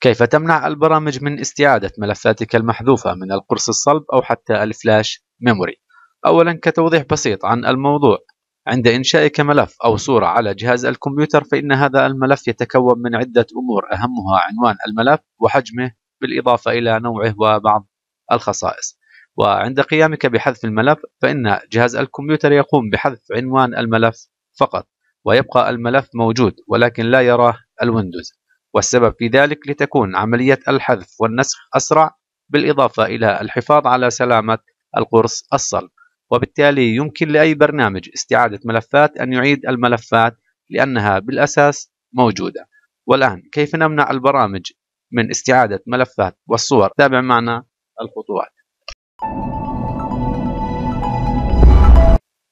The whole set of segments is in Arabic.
كيف تمنع البرامج من استعادة ملفاتك المحذوفة من القرص الصلب أو حتى الفلاش ميموري؟ أولا كتوضيح بسيط عن الموضوع عند إنشائك ملف أو صورة على جهاز الكمبيوتر فإن هذا الملف يتكون من عدة أمور أهمها عنوان الملف وحجمه بالإضافة إلى نوعه وبعض الخصائص وعند قيامك بحذف الملف فإن جهاز الكمبيوتر يقوم بحذف عنوان الملف فقط ويبقى الملف موجود ولكن لا يراه الويندوز والسبب في ذلك لتكون عملية الحذف والنسخ أسرع بالإضافة إلى الحفاظ على سلامة القرص الصلب وبالتالي يمكن لأي برنامج استعادة ملفات أن يعيد الملفات لأنها بالأساس موجودة والآن كيف نمنع البرامج من استعادة ملفات والصور تابع معنا الخطوات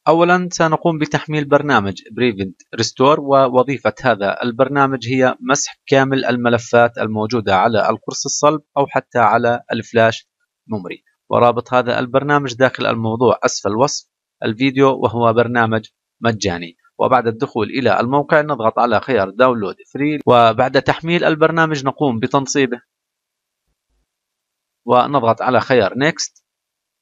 أولا سنقوم بتحميل برنامج Prevent Restore ووظيفة هذا البرنامج هي مسح كامل الملفات الموجودة على القرص الصلب أو حتى على الفلاش ميموري ورابط هذا البرنامج داخل الموضوع أسفل وصف الفيديو وهو برنامج مجاني وبعد الدخول إلى الموقع نضغط على خيار داونلود فري وبعد تحميل البرنامج نقوم بتنصيبه ونضغط على خيار Next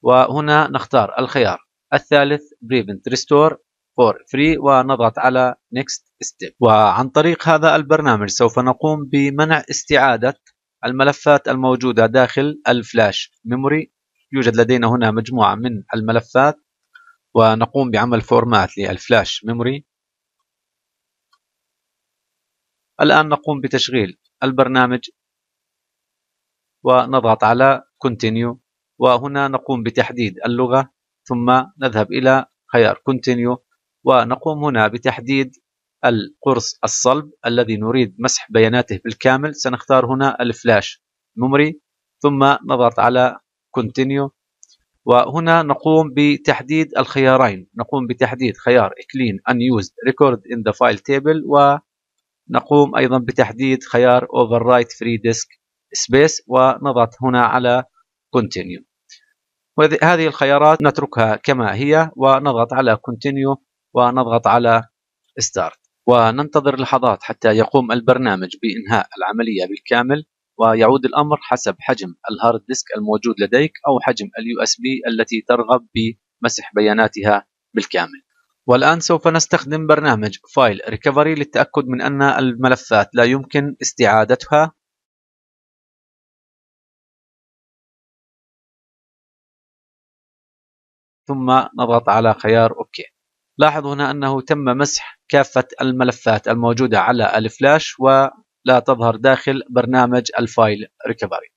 وهنا نختار الخيار الثالث بريفنت ريستور فور فري ونضغط على نيكست ستيب وعن طريق هذا البرنامج سوف نقوم بمنع استعادة الملفات الموجودة داخل الفلاش ميموري يوجد لدينا هنا مجموعة من الملفات ونقوم بعمل فورمات للفلاش ميموري الآن نقوم بتشغيل البرنامج ونضغط على continue وهنا نقوم بتحديد اللغة ثم نذهب إلى خيار continue ونقوم هنا بتحديد القرص الصلب الذي نريد مسح بياناته بالكامل سنختار هنا الفلاش ميموري ثم نضغط على continue وهنا نقوم بتحديد الخيارين نقوم بتحديد خيار clean unused record in the file table ونقوم أيضا بتحديد خيار overwrite free disk space ونضغط هنا على continue وهذه الخيارات نتركها كما هي ونضغط على continue ونضغط على start وننتظر لحظات حتى يقوم البرنامج بإنهاء العملية بالكامل ويعود الأمر حسب حجم الهارد ديسك الموجود لديك أو حجم اليو اس بي التي ترغب بمسح بياناتها بالكامل والآن سوف نستخدم برنامج فايل ريكفري للتأكد من أن الملفات لا يمكن استعادتها ثم نضغط على خيار اوكي لاحظ هنا انه تم مسح كافة الملفات الموجودة على الفلاش ولا تظهر داخل برنامج الفايل ريكفري